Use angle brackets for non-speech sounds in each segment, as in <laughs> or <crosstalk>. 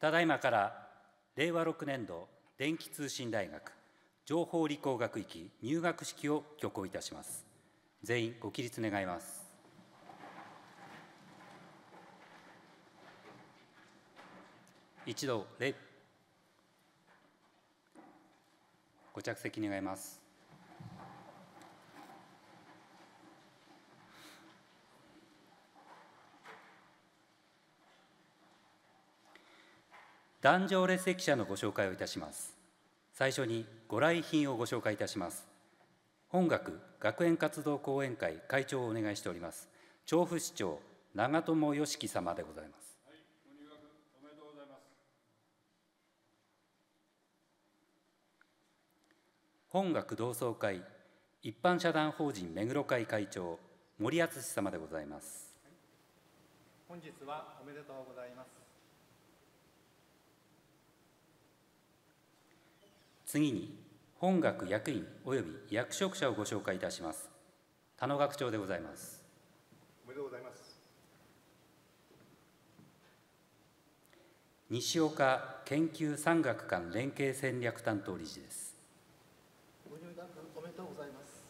ただいまから令和6年度電気通信大学情報理工学域入学式を挙行いたします。全員ご起立願います。一度礼ご着席願います。壇上列席者のご紹介をいたします最初にご来賓をご紹介いたします本学学園活動講演会会長をお願いしております調布市長長友良樹様でございます、おめでとうございます本学同窓会一般社団法人目黒会会長森敦様でございます、本日はおめでとうございます次に本学役員及び役職者をご紹介いたします田野学長でございますおめでとうございます西岡研究産学間連携戦略担当理事ですご入団おめでとうございます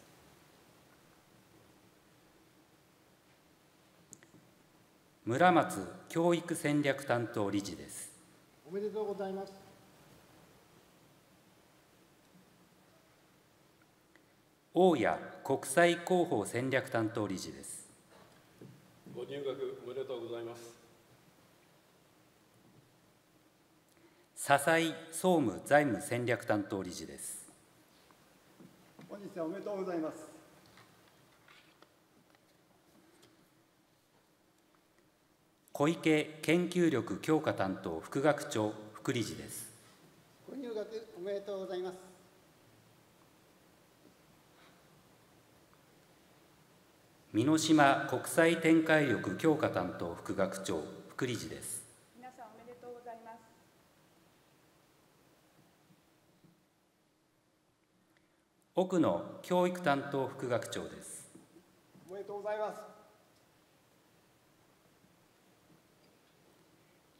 村松教育戦略担当理事ですおめでとうございます大谷国際広報戦略担当理事です。ご入学おめでとうございます。笹井総務財務戦略担当理事です。本日はおめでとうございます。小池研究力強化担当副学長副理事です。ご入学おめでとうございます。美濃島国際展開力強化担当副学長副理事です皆さんおめでとうございます奥野教育担当副学長ですおめでとうございます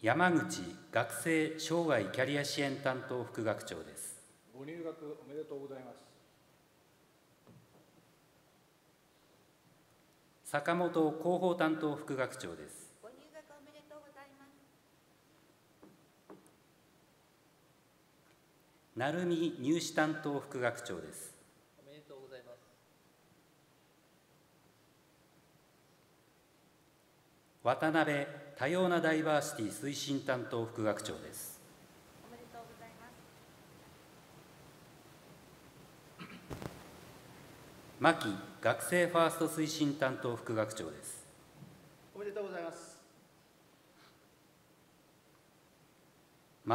山口学生生涯キャリア支援担当副学長ですご入学おめでとうございます坂本広報担当副学長です。ご入学おめでとうございます。成美入試担当副学長です。おめでとうございます。渡辺多様なダイバーシティ推進担当副学長です。おめでとうございます。牧学生ファースト推進担当副学長ですおめでとうございま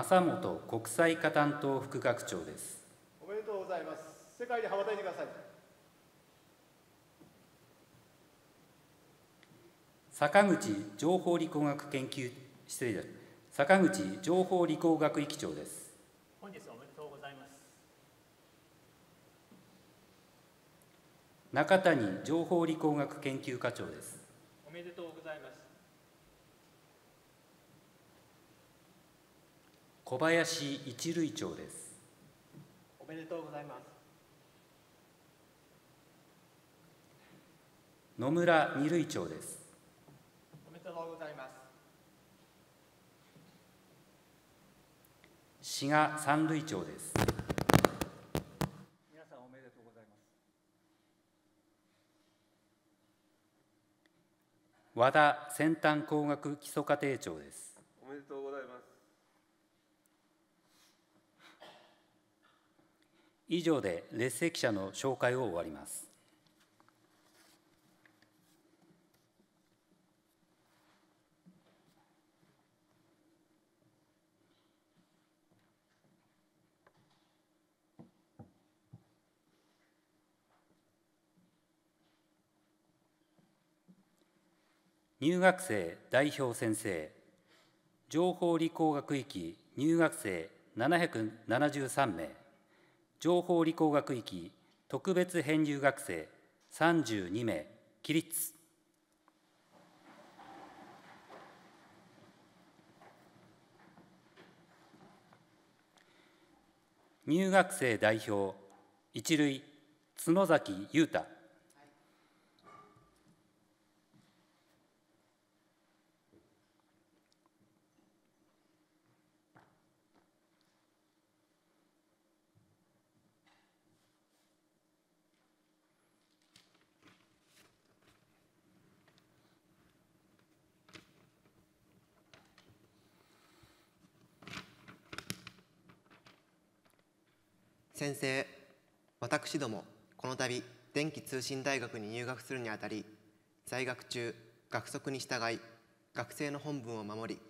す正本国際化担当副学長ですおめでとうございます世界で羽ばたいてください坂口情報理工学研究失礼坂口情報理工学域長です中谷情報理工学研究課長ですおめでとうございます小林一塁長ですおめでとうございます野村二塁長ですおめでとうございます志賀三塁長です和田先端工学基礎課程長です。おめでとうございます。以上で列席者の紹介を終わります。入学生代表先生情報理工学域入学生773名情報理工学域特別編入学生32名起立入学生代表一塁角崎裕太先生私どもこの度電気通信大学に入学するにあたり在学中学則に従い学生の本文を守り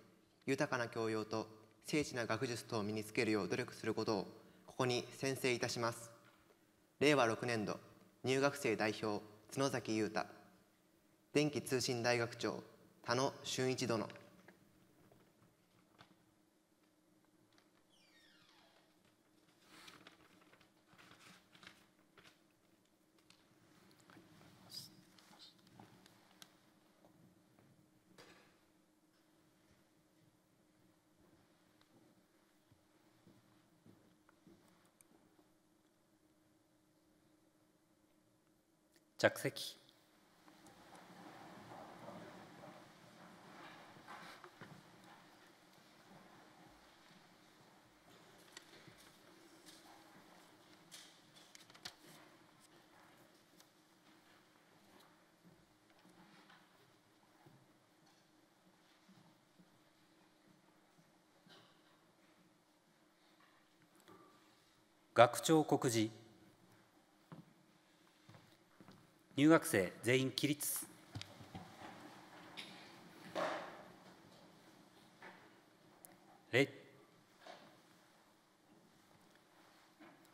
豊かな教養と精緻な学術等を身につけるよう努力することをここに宣誓いたします令和6年度入学生代表角崎裕太電気通信大学長田野俊一殿着席学長告示入学生全員起立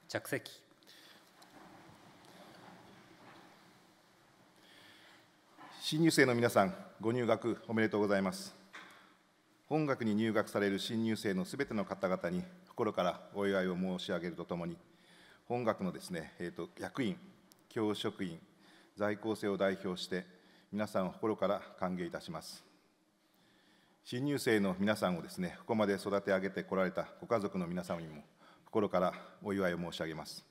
着席新入生の皆さんご入学おめでとうございます本学に入学される新入生のすべての方々に心からお祝いを申し上げるとともに本学のですね、えーと役員教職員在校生を代表して皆さんを心から歓迎いたします新入生の皆さんをですねここまで育て上げてこられたご家族の皆様にも心からお祝いを申し上げます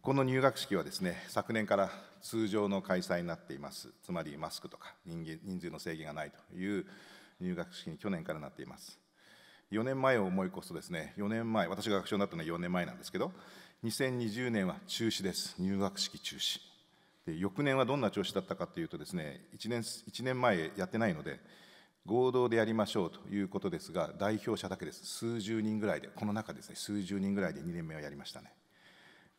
この入学式はですね昨年から通常の開催になっていますつまりマスクとか人人数の制限がないという入学式に去年からなっています4年前を思い起こすとですね4年前私が学長になったのは4年前なんですけど2020年は中止です入学式中止で翌年はどんな調子だったかというとですね1年 ,1 年前やってないので合同でやりましょうということですが代表者だけです数十人ぐらいでこの中ですね数十人ぐらいで2年目はやりましたね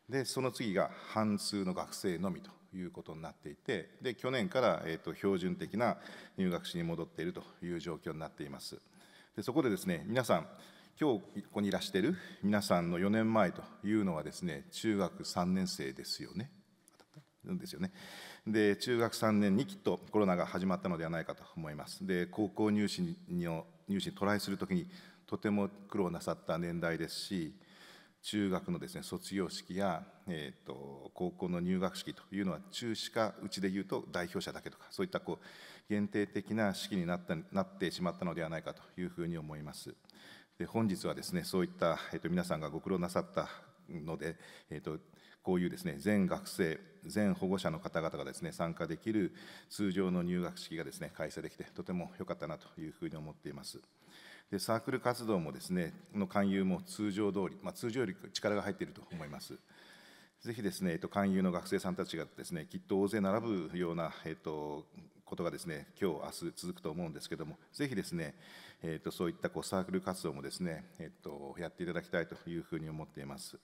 でその次が半数の学生のみということになっていてで去年から、えーと、標準的な入学式に戻っているという状況になっていますでそこでですね皆さん今日ここにいらしている皆さんの4年前というのはですね中学3年生ですよねんですよね。で中学3年にきっとコロナが始まったのではないかと思います。で高校入試の入試にトライするときにとても苦労なさった年代ですし中学のですね卒業式や、えーと、高校の入学式というのは中止かうちでいうと代表者だけとかそういったこう限定的な式になったなってしまったのではないかというふうに思います。で本日はですねそういった、えーと、皆さんがご苦労なさったので、えーとこういうですね全学生、全保護者の方々がですね参加できる通常の入学式がですね開催できて、とても良かったなというふうに思っています。でサークル活動もですねの勧誘も通常通り、まあ、通常より力が入っていると思います。ぜひですね、えっと、勧誘の学生さんたちがですね、きっと大勢並ぶような、えっと、ことがですね、今日、明日続くと思うんですけども、ぜひですね、えっと、そういったこうサークル活動もですね、えっと、やっていただきたいというふうに思っています。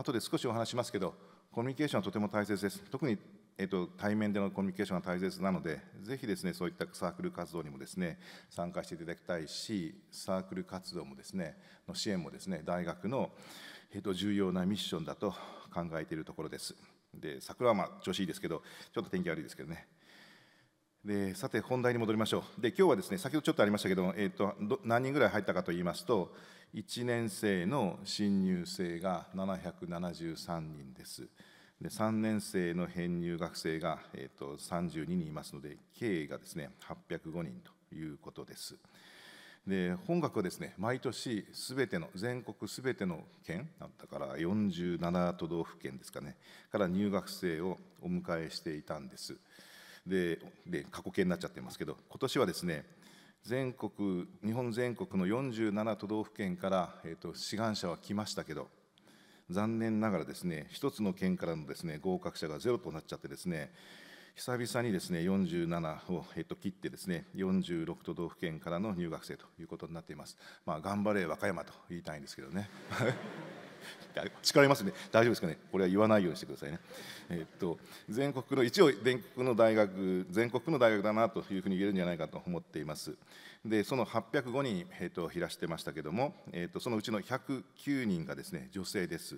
後で少しお話しますけど、コミュニケーションはとても大切です。特に、えっと、対面でのコミュニケーションが大切なので、ぜひですね、そういったサークル活動にもですね、参加していただきたいし、サークル活動もですね、の支援もですね、大学の、えっと、重要なミッションだと考えているところです。で、桜はまあ調子いいですけど、ちょっと天気悪いですけどね。でさて本題に戻りましょうで今日はですね先ほどちょっとありましたけど,、えーと、何人ぐらい入ったかといいますと1年生の新入生が773人ですで3年生の編入学生が、えーと、32人いますので計がですね805人ということですで本学はですね毎年すべての全国すべての県だったから47都道府県ですかねから入学生をお迎えしていたんです。でで過去形になっちゃってますけど今年はですね全国日本全国の47都道府県から、えーと、志願者は来ましたけど残念ながらですね1つの県からのですね合格者がゼロとなっちゃってですね久々にですね47を、えっと、切ってですね46都道府県からの入学生ということになっています。まあ、頑張れ和歌山と言いたいんですけどね叱られますね、大丈夫ですかねこれは言わないようにしてくださいねえっと全国の一応全国の大学全国の大学だなというふうに言えるんじゃないかと思っていますでその805人、えっと、減らしてましたけれども、えっと、そのうちの109人がですね女性です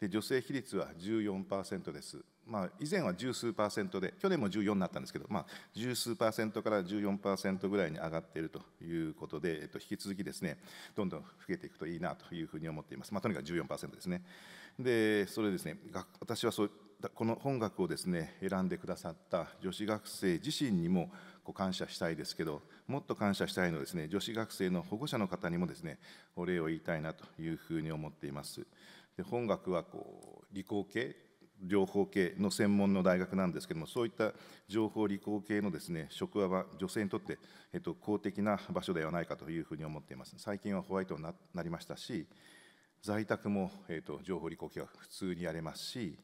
で女性比率は14%ですまあ、以前は十数パーセントで、去年も14になったんですけど、まあ、十数パーセントから14パーセントぐらいに上がっているということで、えっと、引き続きですね、どんどん増えていくといいなというふうに思っています。まあ、とにかく14%ですね。で、それですね、私はそうこの本学をですね、選んでくださった女子学生自身にも、こう感謝したいですけど、もっと感謝したいのですね、女子学生の保護者の方にもですね、お礼を言いたいなというふうに思っています。で本学はこう理工系情報系の専門の大学なんですけれども、そういった情報理工系のですね職場は女性にとって、えっと、公的な場所ではないかというふうに思っています。最近はホワイトになりましたし、在宅も、えっと、情報理工系は普通にやれますし、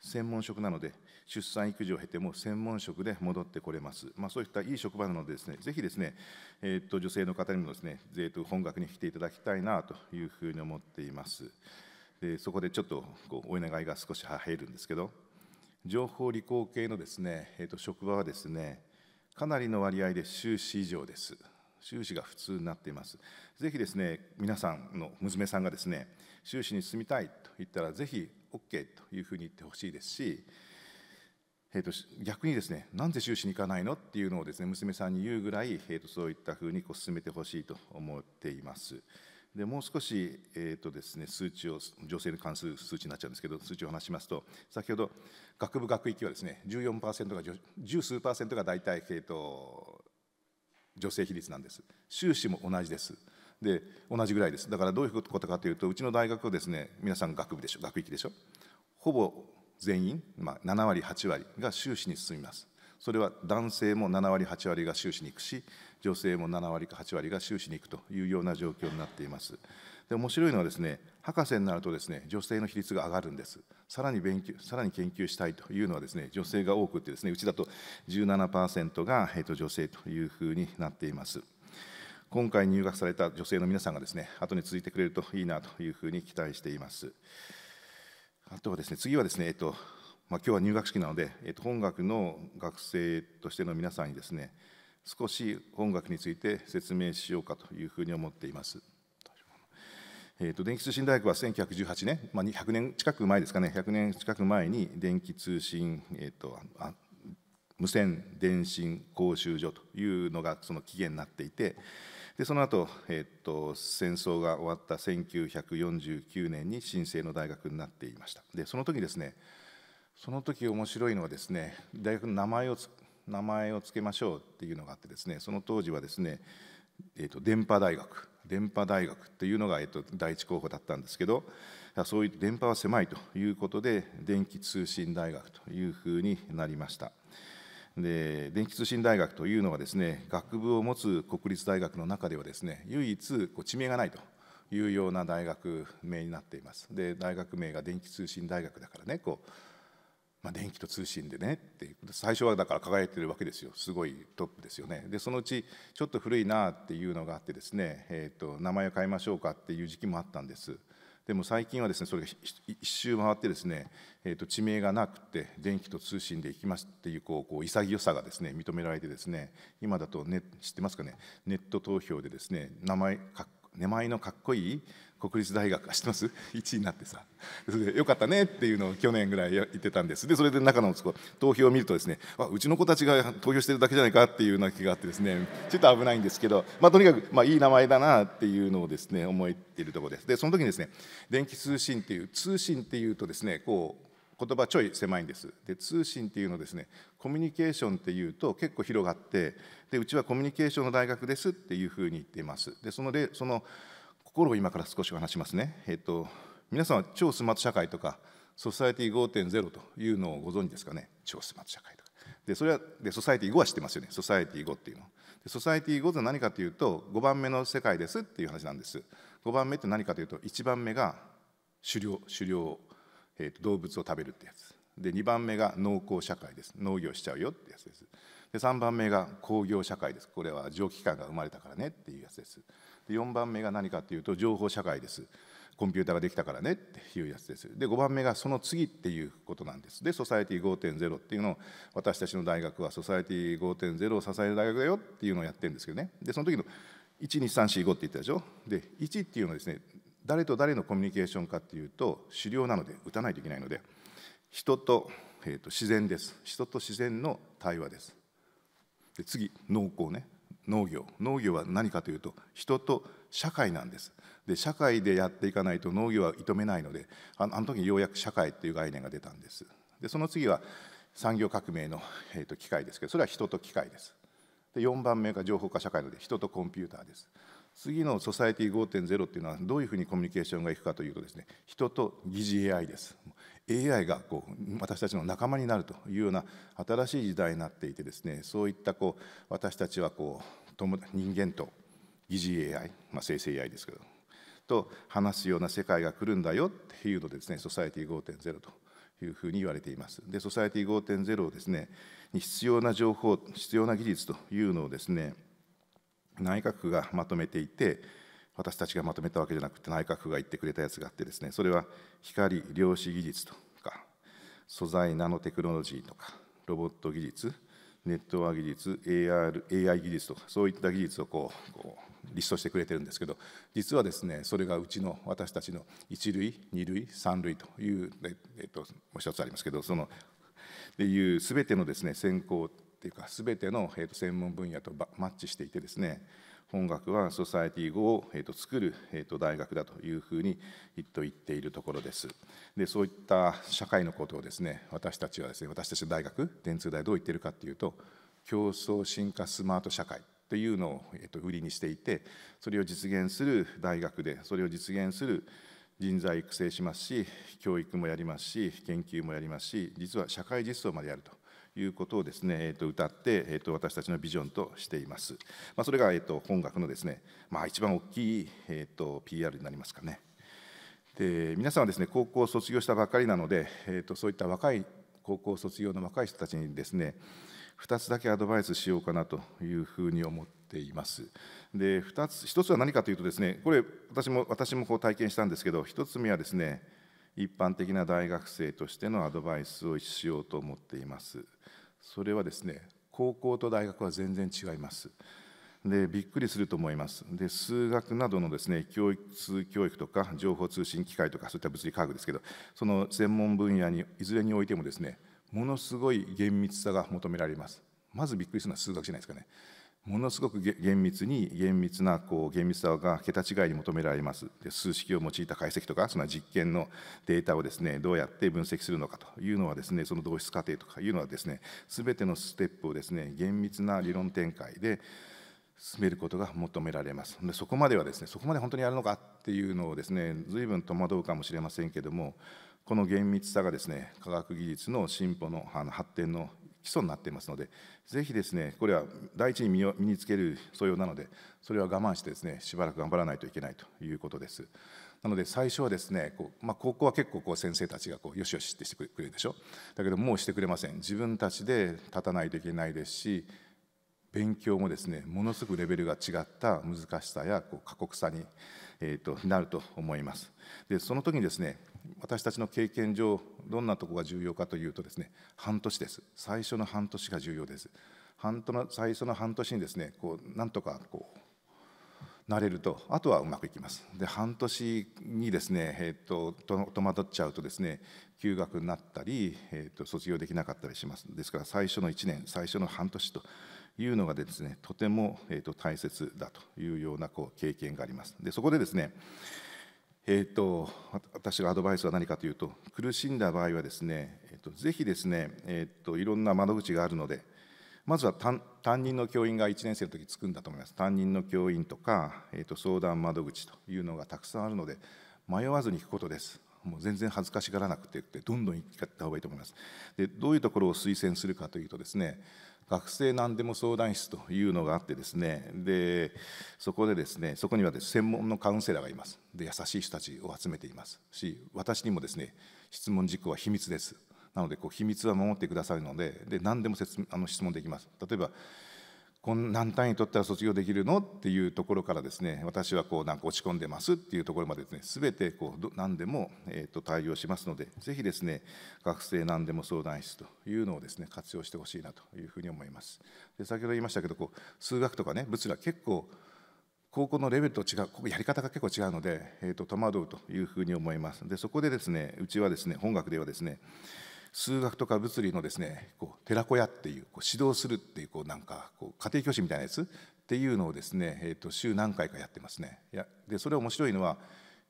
専門職なので、出産育児を経ても専門職で戻ってこれます、まあ、そういったいい職場なのでです、ね、ぜひですね、えっと女性の方にもですね、と本学に来ていただきたいなというふうに思っています。でそこでちょっとこうお願いが少し入るんですけど情報理工系のですね、えー、と職場はですねかなりの割合で収支以上です収支が普通になっていますぜひですね皆さんの娘さんがですね収支に住みたいと言ったらぜひ OK というふうに言ってほしいですし、えー、と逆にですねなんで収支に行かないのっていうのをですね娘さんに言うぐらい、えー、とそういったふうにこう進めてほしいと思っています。でもう少し、えーとですね、数値を女性に関する数値になっちゃうんですけど数値を話しますと先ほど学部学域はですね14%が十数パーセントが大体、えーと、女性比率なんです修士も同じですで同じぐらいですだからどういうことかというとうちの大学はですね皆さん学部でしょ学域でしょほぼ全員、まあ、7割8割が修士に進みますそれは男性も7割、8割が収支に行くし、女性も7割か8割が収支に行くというような状況になっています。で面白いのはですね、博士になるとですね、女性の比率が上がるんです。さらに勉強、さらに研究したいというのはですね、女性が多くてですね、うちだと17%が、えー、と女性というふうになっています。今回入学された女性の皆さんがですね、後に続いてくれるといいなというふうに期待しています。あとはですね、次はですね、えっと、まあ、今日は入学式なので、えー、と本学の学生としての皆さんにですね少し本学について説明しようかというふうに思っています。えーと、電気通信大学は1918年、まあ、100年近く前ですかね、100年近く前に電気通信、えーと、無線電信講習所というのがその起源になっていて、でその後、えーと、戦争が終わった1949年に新生の大学になっていました。でその時ですねその時面白いのはですね大学の名前を名前をけましょうっていうのがあってですねその当時はですね、えーと、電波大学電波大学というのが、えーと第一候補だったんですけどそういう電波は狭いということで電気通信大学というふうになりました。で電気通信大学というのはですね学部を持つ国立大学の中ではですね唯一こう地名がないというような大学名になっていますで大学名が電気通信大学だからねこうまあ、電気と通信でねっていう最初はだから輝いてるわけですよすごいトップですよねでそのうちちょっと古いなっていうのがあってですね、えーと、名前を変えましょうかっていう時期もあったんですでも最近はですねそれが一周回ってですね、えー、と地名がなくて電気と通信で行きますっていうこうこう潔さがですね認められてですね今だと、ね、知ってますかねネット投票でですね名前名前のかっこいい国立大学知ってます ?1 <laughs> 位になってさそれでよかったねっていうのを去年ぐらい言ってたんですでそれで中の投票を見るとですねあうちの子たちが投票してるだけじゃないかっていうような気があってですねちょっと危ないんですけど、まあ、とにかく、まあ、いい名前だなっていうのをですね思っているところですでその時にですね電気通信っていう通信っていうとですねこう言葉ちょい狭いんですで通信っていうのですねコミュニケーションっていうと結構広がってでうちはコミュニケーションの大学ですっていうふうに言っていますでその例その心を今から少しお話しますね。えっと、皆さんは超スマート社会とか、ソサエティ5.0というのをご存知ですかね、超スマート社会とか。で、それは、でソサエティ5は知ってますよね、ソサエティ5っていうの。でソサエティ5とは何かというと、5番目の世界ですっていう話なんです。5番目って何かというと、1番目が狩猟、狩猟、えっと、動物を食べるってやつ。で、2番目が農耕社会です。農業しちゃうよってやつです。で、3番目が工業社会です。これは蒸気機関が生まれたからねっていうやつです。で4番目が何かっていうと情報社会ですコンピューターができたからねっていうやつですで5番目がその次っていうことなんですでソサエティ5.0っていうのを私たちの大学はソサエティ5.0を支える大学だよっていうのをやってるんですけどねでその時の12345って言ったでしょで1っていうのはですね誰と誰のコミュニケーションかっていうと狩猟なので打たないといけないので人と,、えーと、と自然です人と自然の対話ですで次農耕ね農業農業は何かというと人と社会なんですで社会でやっていかないと農業は認めないのであの時ようやく社会っていう概念が出たんですでその次は産業革命の、えーと、機械ですけどそれは人と機械ですで4番目が情報化社会ので人とコンピューターです次のソサエティ5.0っていうのはどういうふうにコミュニケーションがいくかというとですね人と疑似 AI です AI がこう私たちの仲間になるというような新しい時代になっていてですねそういったこう私たちはこう人間と疑似 AI、まあ、生成 AI ですけどと話すような世界が来るんだよっていうのでですねソサエティ5.0というふうに言われています。でソサエティ5.0をですねに必要な情報必要な技術というのをですね内閣府がまとめていて、私たちがまとめたわけじゃなくて、内閣府が言ってくれたやつがあってですね、それは光量子技術とか、素材ナノテクノロジーとか、ロボット技術、ネットワーク技術、AR、AI 技術とか、そういった技術をこうこうリストしてくれてるんですけど、実はですね、それがうちの私たちの1類、2類、3類という、えっと、もう一つありますけど、その、でいうすべてのですね、っていうか全ての、えと専門分野とマッチしていてですね本学はソサエティ語を、えと作る、えと大学だというふうにいっと言っているところですでそういった社会のことをですね私たちはですね私たちの大学電通大どう言ってるかっていうと競争進化スマート社会というのを、えと売りにしていてそれを実現する大学でそれを実現する人材育成しますし教育もやりますし研究もやりますし実は社会実装までやるということをですね、えー、と歌って、えー、と私たちのビジョンとしています。まあ、それが、えー、と本学のですね、まあ、一番大きい、えー、と PR になりますかね。で皆さんはですね高校を卒業したばかりなので、えー、とそういった若い高校卒業の若い人たちにですね2つだけアドバイスしようかなというふうに思っています。で2つ1つは何かというとですねこれ私も私もこう体験したんですけど1つ目はですね一般的な大学生としてのアドバイスをしようと思っています。それはですね高校と大学は全然違います。でびっくりすると思います。で数学などのですね教育教育とか情報通信機械とかそういった物理科学ですけどその専門分野にいずれにおいてもですねものすごい厳密さが求められます。まずびっくりするのは数学じゃないですかね。ものすごく厳密に厳密なこう厳密さが桁違いに求められますで数式を用いた解析とかその実験のデータをですねどうやって分析するのかというのはですねその同質過程とかいうのはですね全てのステップをですね厳密な理論展開で進めることが求められます。でそこまではですねそこまで本当にやるのかっていうのをですね随分戸惑うかもしれませんけどもこの厳密さがですね科学技術の進歩のあの発展の基礎になっていますので、ぜひですね、これは第一に身を身につける素養なので、それは我慢してですね、しばらく頑張らないといけないということです。なので最初はですね、こうまあ、高校は結構こう先生たちがこうよしよしってしてくれるでしょ。だけどもうしてくれません。自分たちで立たないといけないですし、勉強もですね、ものすごくレベルが違った難しさやこう過酷さにえーと、なると思います。でその時にですね私たちの経験上どんなとこが重要かというとですね半年です最初の半年が重要です半の最初の半年にですねこうなんとかこう慣れるとあとはうまくいきますで半年にですね、えーと、戸惑っちゃうとですね休学になったり、えーと卒業できなかったりしますですから最初の1年最初の半年というのがですねとても、えーと、大切だというようなこう経験があります。でそこでですねえーと、私がアドバイスは何かというと苦しんだ場合はですね、えーと、ぜひですね、えーと、いろんな窓口があるのでまずは担任の教員が1年生の時つくんだと思います担任の教員とか、えー、と相談窓口というのがたくさんあるので迷わずに行くことですもう全然恥ずかしがらなくてどんどん行った方がいいと思いますでどういうところを推薦するかというとですね学生何でも相談室というのがあってですねでそこでですねそこにはです、ね、専門のカウンセラーがいますで優しい人たちを集めていますし私にもですね質問事項は秘密ですなのでこう秘密は守ってくださるのでで何でもあの質問できます例えばこん何単位取ったら卒業できるのっていうところからですね私はこうなんか落ち込んでますっていうところまでですね全てこう何でも、えー、と対応しますのでぜひですね学生何でも相談室というのをですね活用してほしいなというふうに思いますで先ほど言いましたけどこう数学とかね物理は結構高校のレベルと違う、ここやり方が結構違うので、えー、と戸惑うというふうに思います。で、そこでですね、うちはですね、本学ではですね、数学とか物理のですねこう寺子屋っていうこう指導するっていうこうなんかこう家庭教師みたいなやつっていうのをですね、えー、と週何回かやってますね。いやでそれ面白いのは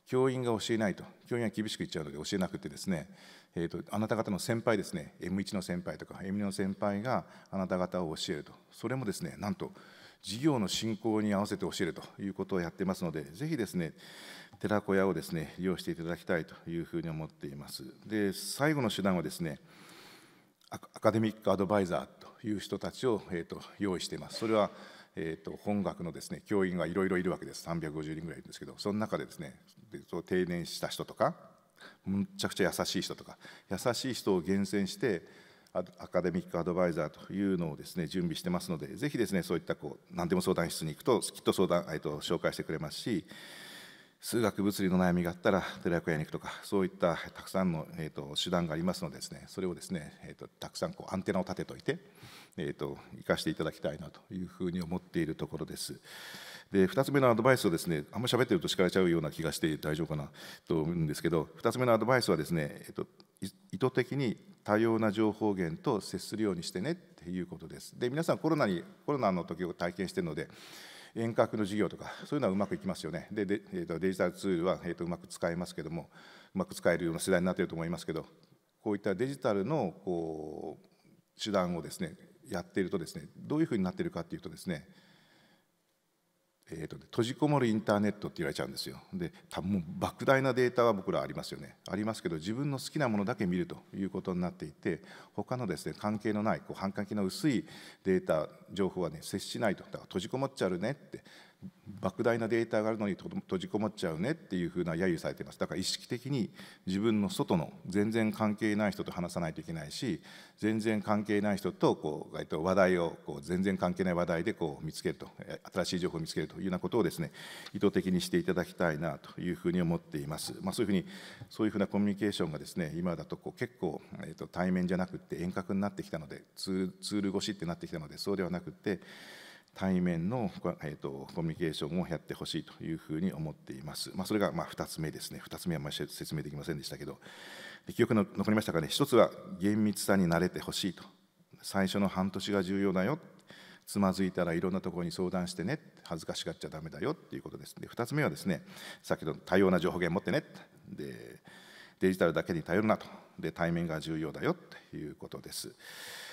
教員が教えないと教員は厳しく言っちゃうので教えなくてですね、えーと、あなた方の先輩ですね M1 の先輩とか M2 の先輩があなた方を教えるとそれもですねなんと授業の進行に合わせて教えるということをやってますのでぜひですね寺子屋をですね利用していただきたいというふうに思っています。で最後の手段はですねアカデミックアドバイザーという人たちを、えーと、用意しています。それはえーと、本学のです、ね、教員がいろいろいるわけです、350人ぐらいいるんですけど、その中でですね、そう定年した人とか、むちゃくちゃ優しい人とか、優しい人を厳選して、アカデミックアドバイザーというのをですね準備してますので、ぜひですねそういったこう何でも相談室に行くと、きっと相談、えー、と紹介してくれますし、数学、物理の悩みがあったら、寺子屋に行くとか、そういったたくさんの、えーと、手段がありますのでです、ね、それをですね、えーと、たくさんこうアンテナを立てておいて、えーと、生かしていただきたいなというふうに思っているところです。で2つ目のアドバイスをですねあんまり喋ってると叱られちゃうような気がして大丈夫かなと思うんですけど2つ目のアドバイスはですね、えと、意図的に多様な情報源と接するようにしてねということです。で皆さんコロナにコロナの時を体験してるので遠隔の授業とか、そういうのはうまくいきますよね。で、でえーと、デジタルツールは、えーと、とうまく使えますけども、うまく使えるような世代になっていると思いますけど、こういったデジタルのこう手段をですね、やっているとですね、どういうふうになっているかというとですね、えーと、ね、閉じこもるインターネットって言われちゃうんですよ。で多分莫大なデータは僕らありますよねありますけど自分の好きなものだけ見るということになっていて他のですね関係のないこう反関係の薄いデータ情報はね接しないとだから閉じこもっちゃうねって莫大なデータがあるのに閉じこもっちゃうねっていうふうな揶揄されていますだから意識的に自分の外の全然関係ない人と話さないといけないし全然関係ない人とこう話題をこう全然関係ない話題でこう見つけると新しい情報を見つけるというようなことをですね意図的にしていただきたいなというふうに思っています、まあ、そういうふうにそういうふうなコミュニケーションがですね今だとこう結構、えー、と対面じゃなくて遠隔になってきたのでツール越しってなってきたのでそうではなくて対面の、コミュニケーションをやってほしいというふうに思っています。まあ、それがまあ2つ目ですね、2つ目はあまり説明できませんでしたけど、記憶の残りましたかね、1つは厳密さに慣れてほしいと、最初の半年が重要だよ、つまずいたらいろんなところに相談してね、恥ずかしがっちゃだめだよということです。で、2つ目はですね、さっきの多様な情報源持ってね、でデジタルだけに頼るなと、で対面が重要だよということです。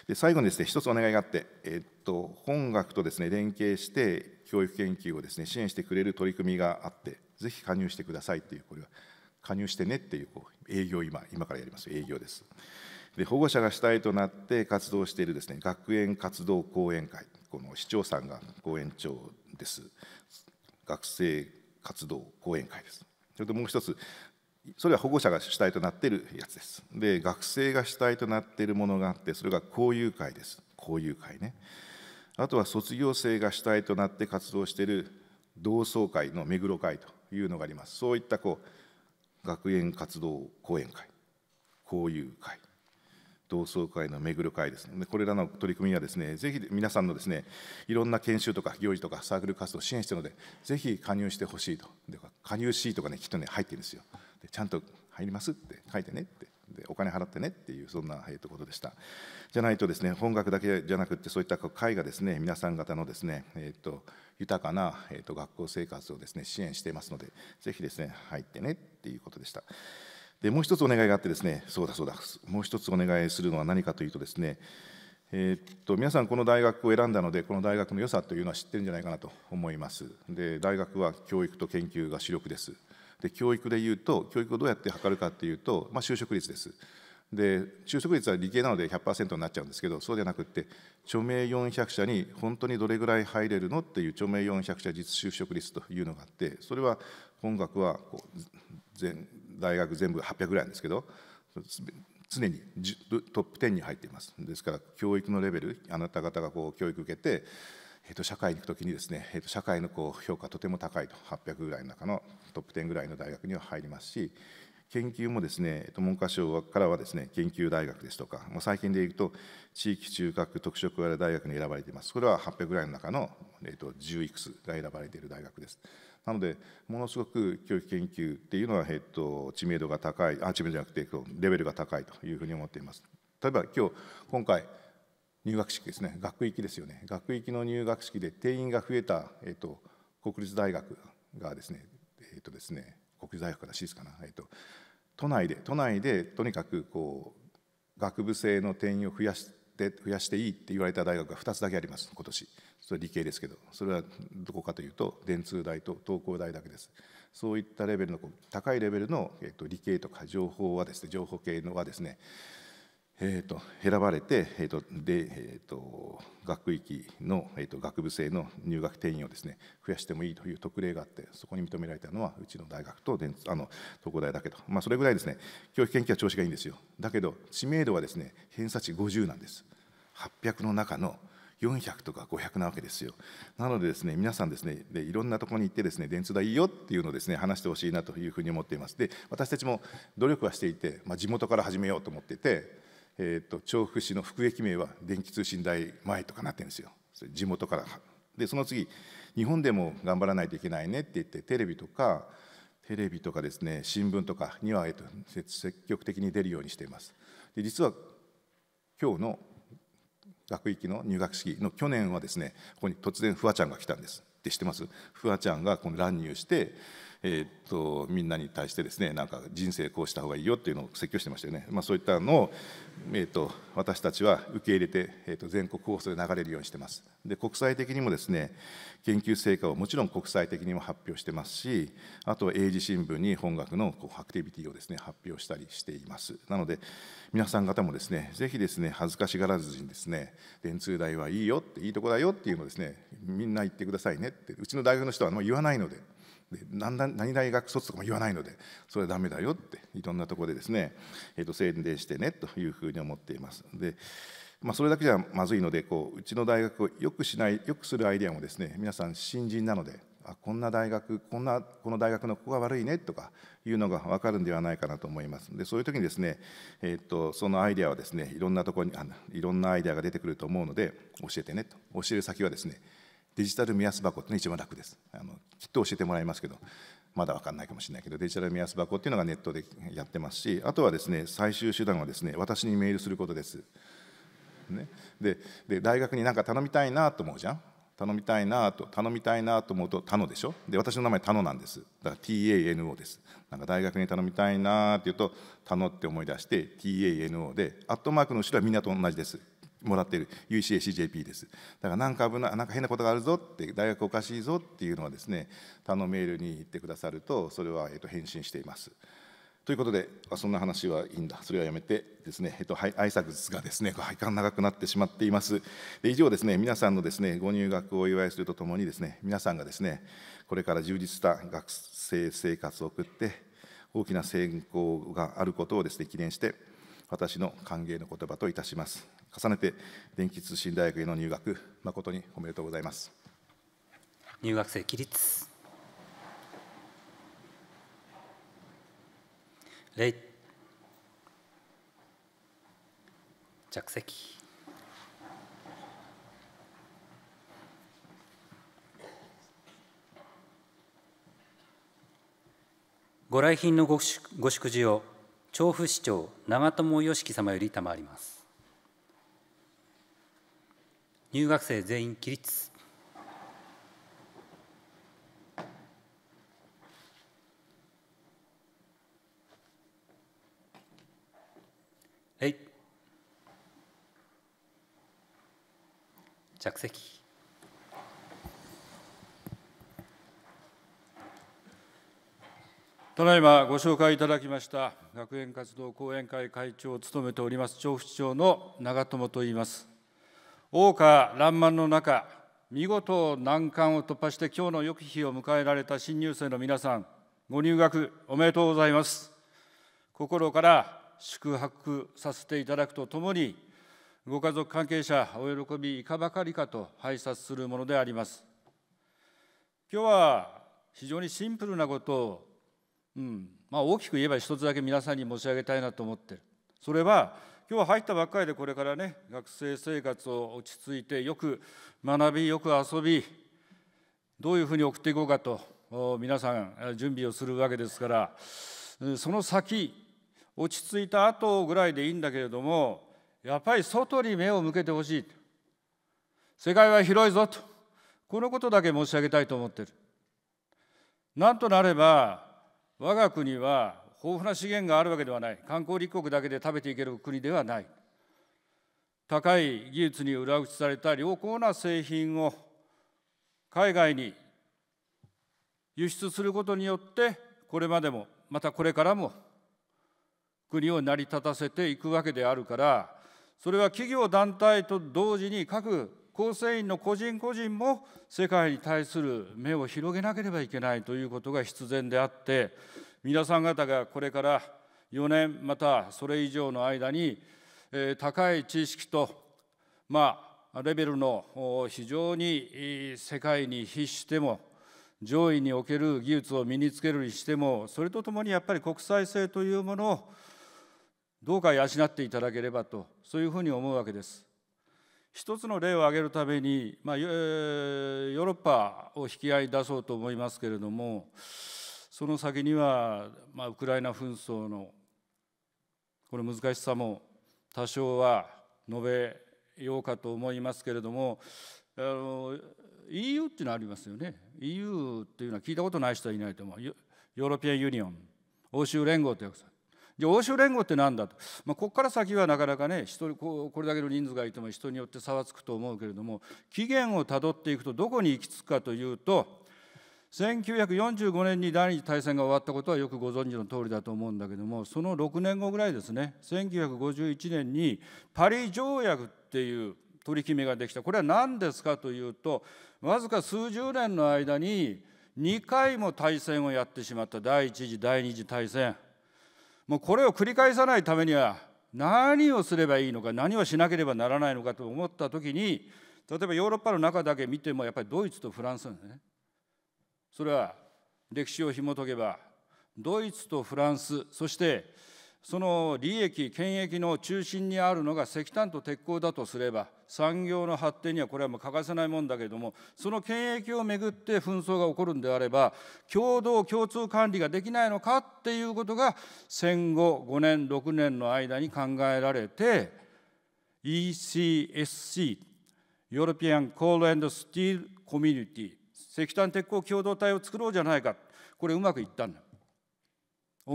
で最後にですね一つお願いがあって、えっと、本学とですね連携して教育研究をですね支援してくれる取り組みがあってぜひ加入してくださいっていうこれは加入してねっていうこう営業今今からやります営業です。で保護者が主体となって活動しているですね学園活動講演会この市長さんが講演長です学生活動講演会ですそれともう一つそれは保護者が主体となっているやつです。で、学生が主体となっているものがあって、それが交友会です。交友会ね。あとは卒業生が主体となって活動している同窓会の目黒会というのがあります。そういったこう学園活動講演会、交友会、同窓会の目黒会ですこれらの取り組みはですね、ぜひ皆さんのですね、いろんな研修とか行事とかサークル活動を支援しているので、ぜひ加入してほしいと。で加入シートがね、きっとね、入ってるんですよ。でちゃんと入りますって書いてねってでお金払ってねっていうそんな、えとことでしたじゃないとですね本学だけじゃなくてそういった会がですね皆さん方のですね、えーと、豊かな、えーと、と学校生活をですね支援していますのでぜひですね入ってねっていうことでしたでもう一つお願いがあってですねそうだそうだもう一つお願いするのは何かというとですねえー、っと皆さん、この大学を選んだので、この大学の良さというのは知ってるんじゃないかなと思います。で大学は教育と研究が主力です。で教育でいうと教育をどうやって測るかっていうと、まあ、就職率です。で就職率は理系なので100%になっちゃうんですけどそうではなくて著名400社に本当にどれぐらい入れるのっていう著名400社実就職率というのがあってそれは本学はこう全大学全部800ぐらいなんですけど常にトップ10に入っていますですから教育のレベルあなた方がこう教育受けてえー、と社会に行くときにですね、えー、と社会のこう評価とても高いと800ぐらいの中のトップ10ぐらいの大学には入りますし研究もですね、えー、と文科省からはですね研究大学ですとか、もう最近でいうと地域中核特色ある大学に選ばれていますこれは800ぐらいの中の、えー、と10いくつが選ばれている大学です。なので、ものすごく教育研究っていうのは、えっと、知名度が高い、あ、知名度じゃなくて、レベルが高いというふうに思っています。例えば今日今回入学式ですね、学域ですよね、学域の入学式で定員が増えた、えーと、国立大学がですね、えーとですね国立大学からですかな、えーと、都内で、都内でとにかくこう学部生の定員を増やして増やしていいって言われた大学が2つだけあります、今年それ理系ですけど、それはどこかというと、電通大と東工大だけです。そういったレベルの高いレベルの、えーと、と理系とか情報はですね、情報系のはですね、えーと、選ばれて、えーとでえーと、学域の、えーと、学部制の入学定員をです、ね、増やしてもいいという特例があってそこに認められたのはうちの大学とあの東工大だけと、まあ、それぐらいですね教育研究は調子がいいんですよだけど知名度はですね偏差値50なんです800の中の400とか500なわけですよなのでですね皆さんですねでいろんなところに行ってですね電通大いいよっていうのをですね話してほしいなというふうに思っていますで私たちも努力はしていて、まあ、地元から始めようと思っていてえーと、調布市の福駅名は電気通信代前とかなってるんですよ地元からでその次日本でも頑張らないといけないねって言ってテレビとかテレビとかですね新聞とかには、えーと、と積極的に出るようにしていますで実は今日の学域の入学式の去年はですねここに突然フワちゃんが来たんですって知ってますフワちゃんがこの乱入してえっとみんなに対してですねなんか人生こうした方がいいよっていうのを説教してましたよね、まあ、そういったのを、えっと私たちは受け入れて、えっと全国放送で流れるようにしてますで国際的にもですね研究成果をもちろん国際的にも発表してますしあとは英字新聞に本学のこうアクティビティをですね発表したりしていますなので皆さん方もですねぜひですね恥ずかしがらずにですね電通大はいいよっていいとこだよっていうのをですねみんな言ってくださいねってうちの大学の人はあんま言わないので。で何何大学卒とかも言わないのでそれはダメだよっていろんなところでですね、えー、と宣伝してねというふうに思っています。でまあ、それだけじゃまずいのでこううちの大学をよくしないよくするアイデアもですね皆さん新人なのであこんな大学こんなこの大学のここが悪いねとかいうのが分かるんではないかなと思いますでそういう時にですね、えーと、そのアイデアはですねいろんなところにあいろんなアイデアが出てくると思うので教えてねと教える先はですねデジタル目安箱ってのが一番楽ですあのきっと教えてもらいますけどまだ分かんないかもしれないけどデジタル目安箱っていうのがネットでやってますしあとはですね最終手段はですね私にメールすることです。ね、で大学になんか頼みたいなと思うじゃん頼みたいなと頼みたいなと思うと「たの」でしょで私の名前「たの」なんですだから TANO ですなんか大学に頼みたいなって言うと「たの」って思い出して TANO でアットマークの後ろはみんなと同じですもらっている UCACJP ですだからなんか危ないなんか変なことがあるぞって大学おかしいぞっていうのはですね他のメールに言ってくださるとそれは、えっと返信しています。ということでそんな話はいいんだそれはやめてですね、えっと、はい、挨拶がですね配管長くなってしまっていますで以上ですね皆さんのですねご入学をお祝いするとともにですね皆さんがですねこれから充実した学生生活を送って大きな成功があることをですね記念して私の歓迎の言葉といたします。重ねて、電気通信大学への入学、誠におめでとうございます。入学生起立。礼。着席。ご来賓のご祝辞を調布市長長友良樹様より賜ります入学生全員起立礼着席ただいまご紹介いただきました学園活動後援会会長を務めております調布市長の長友と言います大岡乱漫の中見事難関を突破して今日の良き日を迎えられた新入生の皆さんご入学おめでとうございます心から宿泊させていただくとともにご家族関係者お喜びいかばかりかと拝察するものであります今日は非常にシンプルなことをうんまあ、大きく言えば一つだけ皆さんに申し上げたいなと思ってるそれは今日入ったばっかりでこれからね学生生活を落ち着いてよく学びよく遊びどういうふうに送っていこうかと皆さん準備をするわけですからその先落ち着いた後ぐらいでいいんだけれどもやっぱり外に目を向けてほしい世界は広いぞとこのことだけ申し上げたいと思ってるなんとなれば我が国は豊富な資源があるわけではない、観光立国だけで食べていける国ではない、高い技術に裏打ちされた良好な製品を海外に輸出することによって、これまでも、またこれからも、国を成り立たせていくわけであるから、それは企業団体と同時に各構成員の個人個人も世界に対する目を広げなければいけないということが必然であって皆さん方がこれから4年またそれ以上の間に、え高い知識と、まあ、レベルの非常に世界に比しても上位における技術を身につけるにしてもそれとともにやっぱり国際性というものをどうか養っていただければとそういうふうに思うわけです。一つの例を挙げるために、まあ、ヨーロッパを引き合い出そうと思いますけれどもその先には、まあ、ウクライナ紛争のこの難しさも多少は述べようかと思いますけれどもあの EU っていうのはありますよね EU っていうのは聞いたことない人はいないと思うヨーロピアン・ユニオン欧州連合と訳され欧州連合って何だと、まあ、ここから先はなかなかね人これだけの人数がいても人によって差はつくと思うけれども起源をたどっていくとどこに行き着くかというと1945年に第二次大戦が終わったことはよくご存知の通りだと思うんだけどもその6年後ぐらいですね1951年にパリ条約っていう取り決めができたこれは何ですかというとわずか数十年の間に2回も大戦をやってしまった第1次第2次大戦もうこれを繰り返さないためには何をすればいいのか何をしなければならないのかと思った時に例えばヨーロッパの中だけ見てもやっぱりドイツとフランスなんですね。それは歴史を紐解けばドイツとフランスそしてその利益、権益の中心にあるのが石炭と鉄鋼だとすれば、産業の発展にはこれはもう欠かせないもんだけれども、その権益をめぐって紛争が起こるんであれば、共同共通管理ができないのかっていうことが、戦後5年、6年の間に考えられて、ECSC、ヨーロピアン・コール・エンド・スティール・コミュニティ、石炭鉄鋼共同体を作ろうじゃないか、これうまくいったんだ。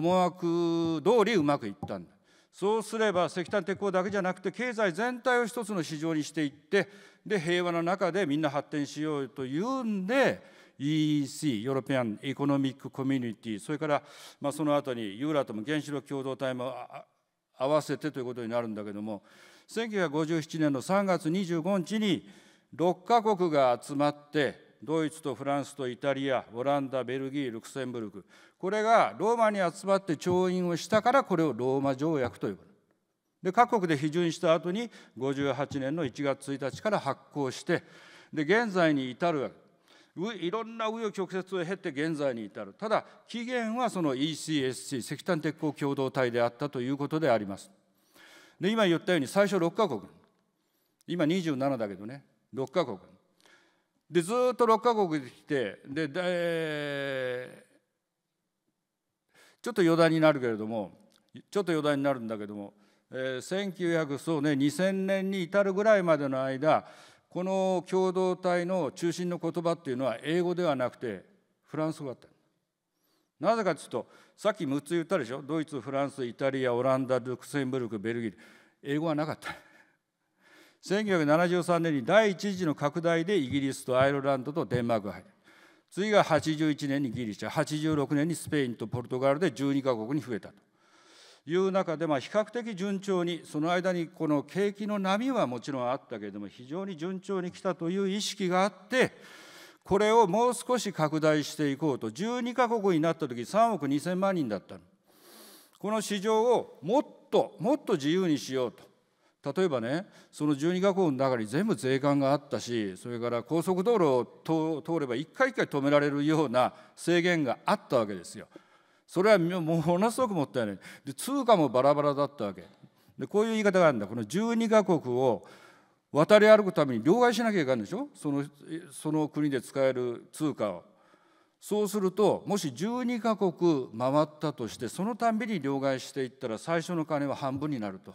思惑通りうまくいったんだそうすれば石炭鉄鋼だけじゃなくて経済全体を一つの市場にしていってで平和の中でみんな発展しようというんで EEC ヨーロピアン・エコノミック・コミュニティそれから、まあ、その後にユーラとも原子力共同体も合わせてということになるんだけども1957年の3月25日に6カ国が集まってドイツとフランスとイタリアオランダベルギールクセンブルクこれがローマに集まって調印をしたからこれをローマ条約と呼ぶで各国で批准した後に58年の1月1日から発行してで現在に至るいろんな紆余曲折を経て現在に至るただ起源はその ECSC 石炭鉄鋼共同体であったということでありますで今言ったように最初6カ国今27だけどね6カ国でずっと6カ国で来てででちょっと余談になるけれどもちょっと余談になるんだけども、えー、そうね2000年に至るぐらいまでの間この共同体の中心の言葉っていうのは英語ではなくてフランス語だったなぜかというとさっき6つ言ったでしょドイツフランスイタリアオランダルクセンブルクベルギー英語はなかった1973年に第1次の拡大でイギリスとアイルランドとデンマークが入る次が81年にギリシャ86年にスペインとポルトガルで12カ国に増えたという中で、まあ、比較的順調にその間にこの景気の波はもちろんあったけれども非常に順調に来たという意識があってこれをもう少し拡大していこうと12カ国になった時3億2,000万人だったこの市場をもっともっと自由にしようと例えばねその12学校の中に全部税関があったしそれから高速道路を通れば一回一回止められるような制限があったわけですよ。それはものすごくもったいないで通貨もバラバラだったわけでこういう言い方があるんだこの12カ国を渡り歩くために両替しなきゃいけないんでしょそのその国で使える通貨をそうするともし12カ国回ったとしてそのたんびに両替していったら最初の金は半分になると。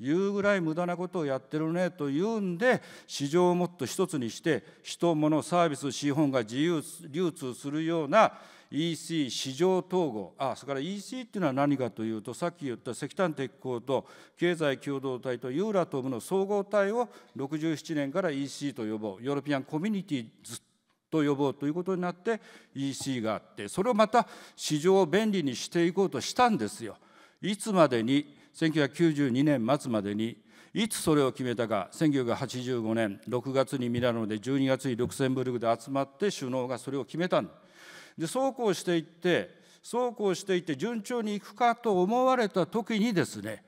いうぐらい無駄なことをやってるねというんで市場をもっと一つにして人物サービス資本が自由流通するような EC 市場統合あそれから EC っていうのは何かというとさっき言った石炭鉄鋼と経済共同体とユーラトムの総合体を67年から EC と呼ぼうヨーロピアンコミュニティずっとと呼ぼうということになって EC があってそれをまた市場を便利にしていこうとしたんですよ。いつまでに1992年末までにいつそれを決めたか1985年6月にミラノで12月にルクセンブルクで集まって首脳がそれを決めたんでそうこうしていってそうこうしていって順調にいくかと思われた時にですね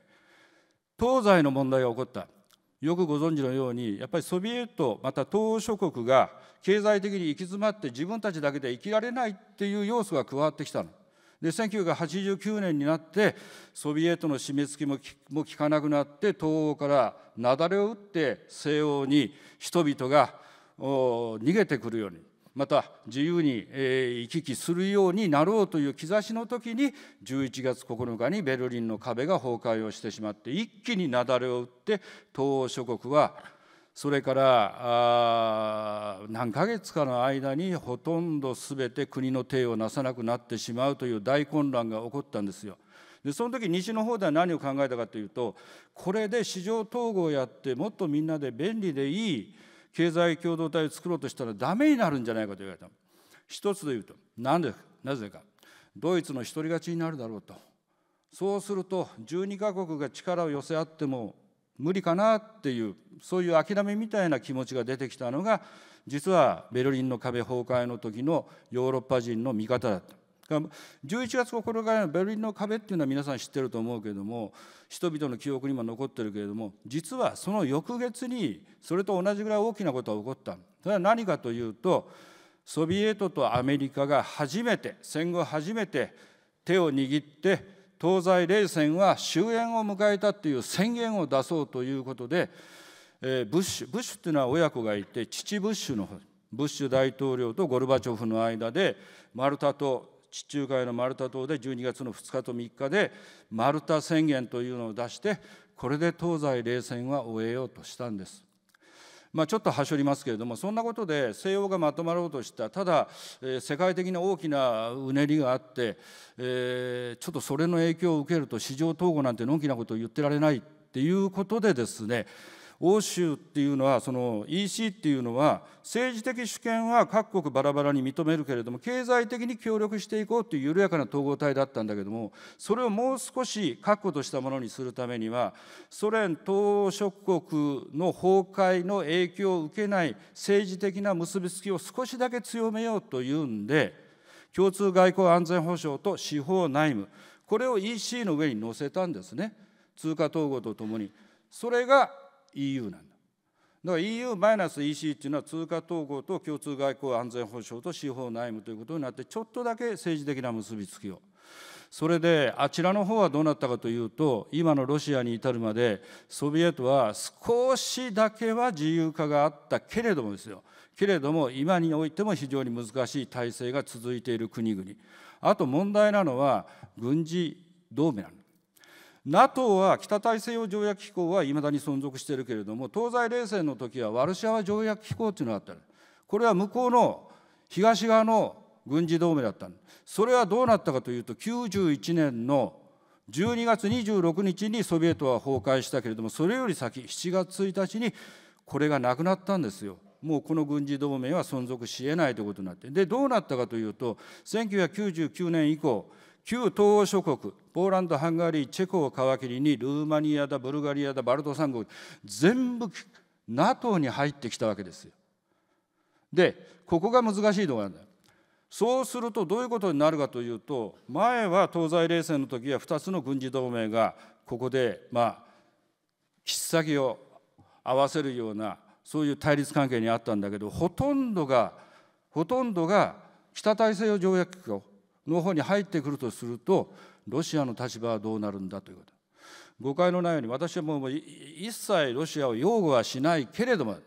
東西の問題が起こったよくご存知のようにやっぱりソビエトまた東欧諸国が経済的に行き詰まって自分たちだけで生きられないっていう要素が加わってきたの。で1989年になってソビエトの締め付けもも効かなくなって東欧から雪崩を打って西欧に人々が逃げてくるようにまた自由に、行き来するようになろうという兆しの時に11月9日にベルリンの壁が崩壊をしてしまって一気に雪崩を打って東欧諸国はそれから何ヶ月かの間にほとんど全て国の体をなさなくなってしまうという大混乱が起こったんですよ。でその時西の方では何を考えたかというとこれで市場統合をやってもっとみんなで便利でいい経済共同体を作ろうとしたらダメになるんじゃないかと言われた一つで言うと何でなぜかドイツの独り勝ちになるだろうとそうすると12カ国が力を寄せ合っても無理かなっていうそういう諦めみたいな気持ちが出てきたのが実はベルリンの壁崩壊の時のヨーロッパ人の見方だった。11月9日のベルリンの壁っていうのは皆さん知ってると思うけれども人々の記憶にも残ってるけれども実はその翌月にそれと同じぐらい大きなことが起こったそれは何かというとソビエトとアメリカが初めて戦後初めて手を握って東西冷戦は終焉を迎えたっていう宣言を出そうということで、えー、ブッシュブッシュっていうのは親子がいて父ブッシュのブッシュ大統領とゴルバチョフの間でマルタ島地中海のマルタ島で12月の2日と3日でマルタ宣言というのを出してこれで東西冷戦は終えようとしたんです。まあ、ちょっとはしょりますけれどもそんなことで西洋がまとまろうとしたただ、えー、世界的な大きなうねりがあって、えー、ちょっとそれの影響を受けると市場統合なんてのんきなことを言ってられないっていうことでですね欧州っていうのはその EC っていうのは政治的主権は各国バラバラに認めるけれども経済的に協力していこうという緩やかな統合体だったんだけどもそれをもう少し確固としたものにするためにはソ連東欧諸国の崩壊の影響を受けない政治的な結びつきを少しだけ強めようというんで共通外交安全保障と司法内務これを EC の上に載せたんですね通貨統合とともに。それが EU なんだ。だから EU マイナス EC っていうのは通貨統合と共通外交安全保障と司法内務ということになってちょっとだけ政治的な結びつきを。それであちらの方はどうなったかというと今のロシアに至るまでソビエトは少しだけは自由化があったけれどもですよけれども今においても非常に難しい体制が続いている国々あと問題なのは軍事同盟なん NATO は北大西洋条約機構はいまだに存続しているけれども東西冷戦の時はワルシャワ条約機構というのがあったこれは向こうの東側の軍事同盟だったそれはどうなったかというと91年の12月26日にソビエトは崩壊したけれどもそれより先7月1日にこれがなくなったんですよ。もうこの軍事同盟は存続しえないということになってでどうなったかというと1999年以降旧東欧諸国ポーランドハンガリーチェコを皮切りにルーマニアだブルガリアだバルト三国全部 NATO に入ってきたわけですよ。でここが難しいところなんだよ。そうするとどういうことになるかというと前は東西冷戦の時は2つの軍事同盟がここでまあ切っ先を合わせるようなそういう対立関係にあったんだけどほとんどがほとんどが北大西洋条約機構の方に入ってくるとするとロシアの立場はどうなるんだということ誤解のないように私はもう一切ロシアを擁護はしないけれども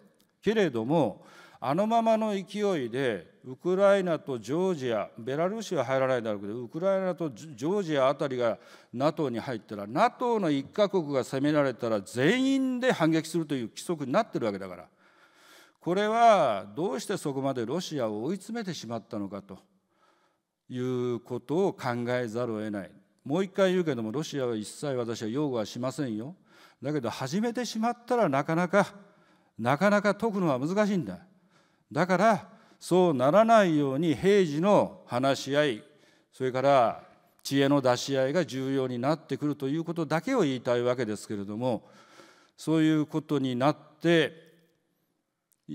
けれどもあのままの勢いでウクライナとジョージアベラルーシは入らないだろうけどウクライナとジョージアあたりが NATO に入ったら NATO の1カ国が攻められたら全員で反撃するという規則になってるわけだからこれはどうしてそこまでロシアを追い詰めてしまったのかということを考えざるを得ないもう一回言うけどもロシアは一切私は擁護はしませんよだけど始めてしまったらなかなかなかなか解くのは難しいんだだからそうならないように平時の話し合いそれから知恵の出し合いが重要になってくるということだけを言いたいわけですけれどもそういうことになって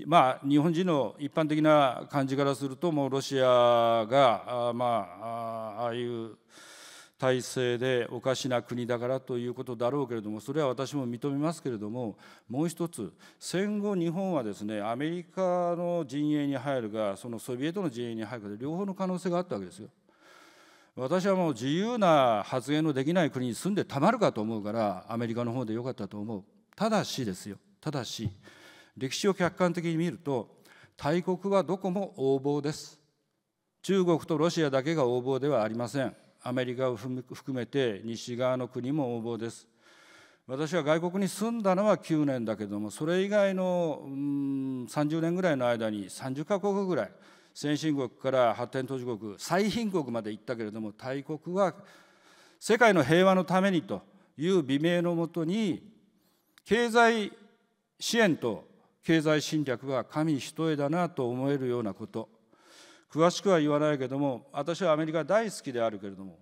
まあ日本人の一般的な感じからするともうロシアがまあああいう体制でおかしな国だからということだろうけれどもそれは私も認めますけれどももう一つ戦後日本はですねアメリカの陣営に入るがそのソビエトの陣営に入るかで両方の可能性があったわけですよ。私はもう自由な発言のできない国に住んでたまるかと思うからアメリカの方でよかったと思うただしですよただし歴史を客観的に見ると大国はどこも横暴です中国とロシアだけが横暴ではありませんアメリカを含めて西側の国も横暴です私は外国に住んだのは9年だけどもそれ以外の、ん、30年ぐらいの間に30カ国ぐらい先進国から発展途上国最貧国まで行ったけれども大国は世界の平和のためにという美名のもとに経済支援と経済侵略は神一重だなと思えるようなこと詳しくは言わないけども私はアメリカ大好きであるけれども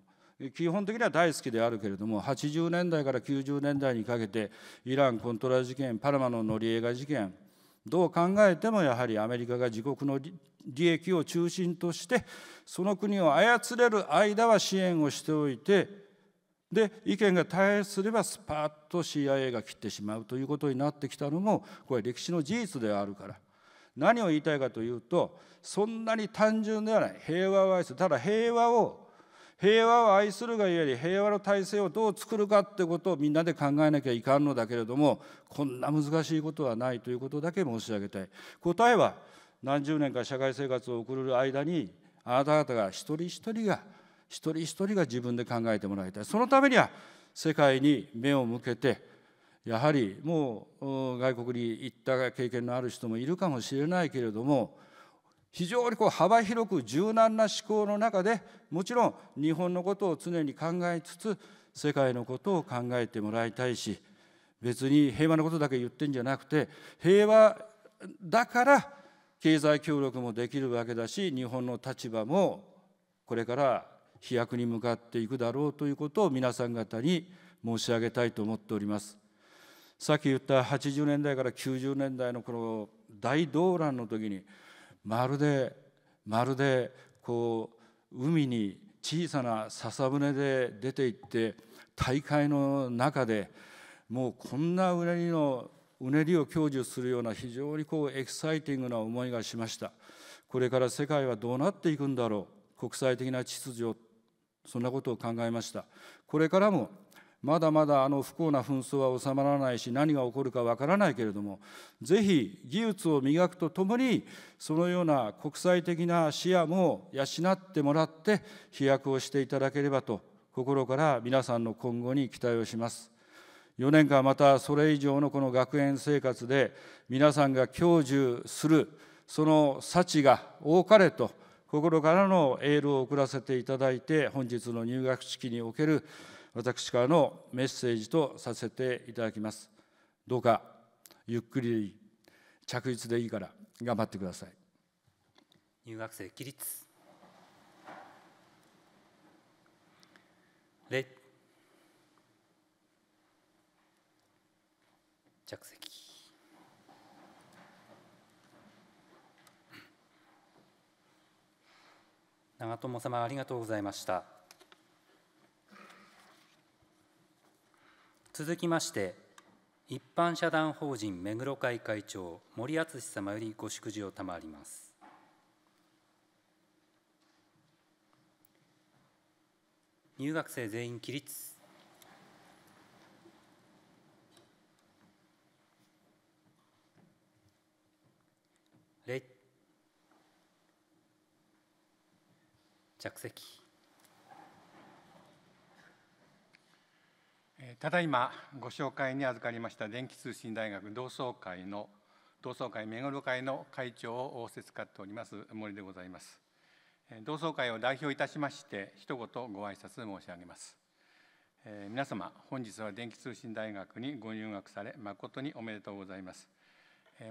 基本的には大好きであるけれども80年代から90年代にかけてイランコントラ事件パラマの乗りエガ事件どう考えてもやはりアメリカが自国の利益を中心としてその国を操れる間は支援をしておいてで意見が対立すればスパッと CIA が切ってしまうということになってきたのもこれ歴史の事実であるから何を言いたいかというとそんなに単純ではない平和を愛するただ平和を平和を愛するがゆえに平和の体制をどう作るかってことをみんなで考えなきゃいかんのだけれどもこんな難しいことはないということだけ申し上げたい答えは何十年か社会生活を送る間にあなた方が一人一人が一人一人が自分で考えてもらいたいそのためには世界に目を向けてやはりもう外国に行った経験のある人もいるかもしれないけれども非常にこう幅広く柔軟な思考の中でもちろん日本のことを常に考えつつ世界のことを考えてもらいたいし別に平和のことだけ言ってんじゃなくて平和だから経済協力もできるわけだし日本の立場もこれから飛躍に向かっていくだろうということを皆さん方に申し上げたいと思っております。さっき言った80年代から90年代のこの大動乱の時にまるでまるでこう海に小さな笹舟で出て行って大会の中でもうこんなうねりのうねりを享受するような非常にこうエキサイティングな思いがしましたこれから世界はどうなっていくんだろう国際的な秩序そんなことを考えましたこれからもまだまだあの不幸な紛争は収まらないし何が起こるかわからないけれどもぜひ技術を磨くとともにそのような国際的な視野も養ってもらって飛躍をしていただければと心から皆さんの今後に期待をします。4年間またそれ以上のこの学園生活で皆さんが享受するその幸が多かれと心からのエールを送らせていただいて本日の入学式における私からのメッセージとさせていただきますどうかゆっくりでいい着実でいいから頑張ってください入学生起立礼着席長友様ありがとうございました続きまして一般社団法人目黒会会長森敦様よりご祝辞を賜ります入学生全員起立着席ただいまご紹介に預かりました電気通信大学同窓会の同窓会目黒会の会長を仰せつかっております森でございます同窓会を代表いたしまして一言ご挨拶申し上げます皆様本日は電気通信大学にご入学され誠におめでとうございます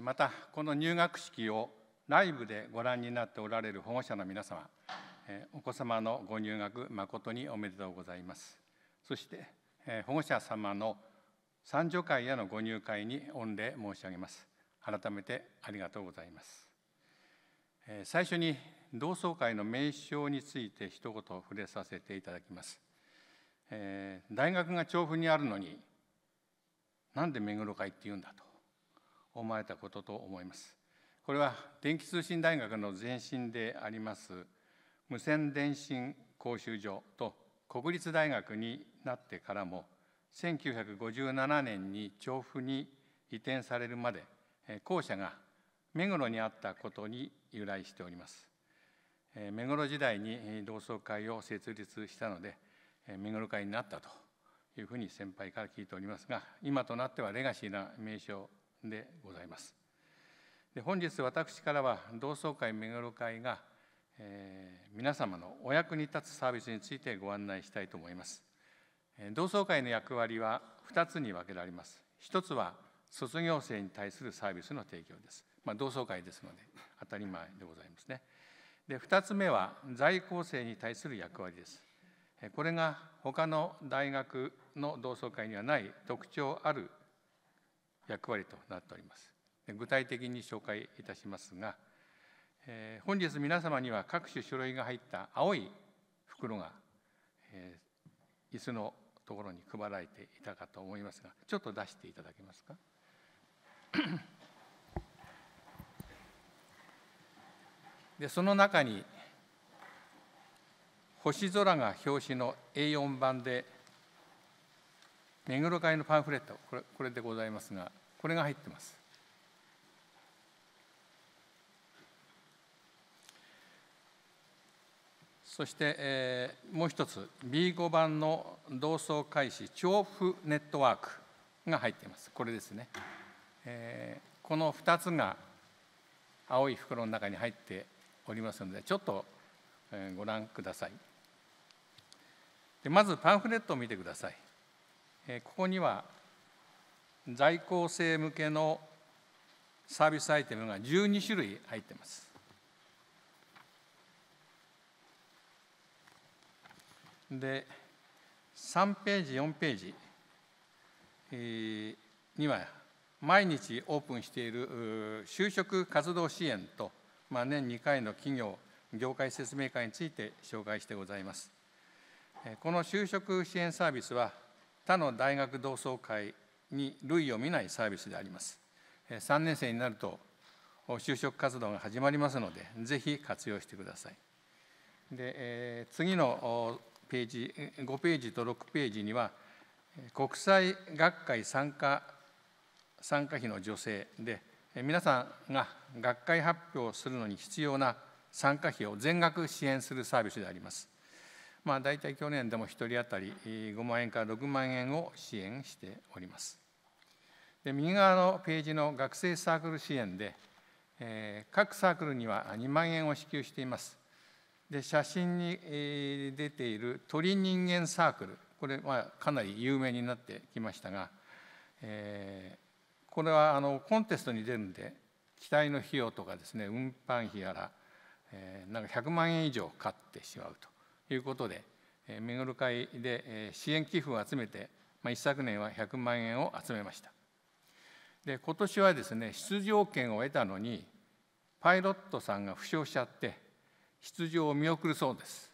またこの入学式をライブでご覧になっておられる保護者の皆様お子様のご入学誠におめでとうございますそして保護者様の参助会へのご入会に御礼申し上げます改めてありがとうございます最初に同窓会の名称について一言触れさせていただきます大学が調布にあるのになんで目黒会って言うんだと思われたことと思いますこれは電気通信大学の前身であります無線電信講習所と国立大学になってからも1957年に調布に移転されるまで校舎が目黒にあったことに由来しております目黒時代に同窓会を設立したので目黒会になったというふうに先輩から聞いておりますが今となってはレガシーな名称でございますで本日私からは同窓会目黒会がえー、皆様のお役に立つサービスについてご案内したいと思います。え同窓会の役割は2つに分けられます。1つは卒業生に対するサービスの提供です。まあ、同窓会ですので当たり前でございますね。で2つ目は在校生に対する役割です。えこれが他の大学の同窓会にはない特徴ある役割となっております。具体的に紹介いたしますが、えー、本日皆様には各種書類が入った青い袋が、えー、椅子のところに配られていたかと思いますがちょっと出していただけますか。<coughs> でその中に「星空」が表紙の A4 版で目黒会のパンフレットこれこれでございますがこれが入ってます。そして、えー、もう一つ B5 番の同窓開始調布ネットワークが入っていますこれですね、えー、この2つが青い袋の中に入っておりますのでちょっと、えー、ご覧くださいでまずパンフレットを見てください、えー、ここには在校生向けのサービスアイテムが12種類入ってますで3ページ4ページ、えには毎日オープンしている就職活動支援と、まあ、年2回の企業業界説明会について紹介してございます。この就職支援サービスは他の大学同窓会に類を見ないサービスであります。3年生になると就職活動が始まりますので、ぜひ活用してください。で次のページ5ページと6ページには国際学会参加参加費の助成で皆さんが学会発表するのに必要な参加費を全額支援するサービスであります。まあ、大体去年でも1人当たり5万円から6万円を支援しております。で右側のページの学生サークル支援で、えー、各サークルには2万円を支給しています。で写真に出ている鳥人間サークルこれはかなり有名になってきましたが、えー、これはあのコンテストに出るんで機体の費用とかですね運搬費やら、えー、なんか100万円以上かってしまうということで、えめぐる会で、え支援寄付を集めて、まあ、一昨年は100万円を集めましたで今年はですね出場権を得たのにパイロットさんが負傷しちゃって出場を見送るそうです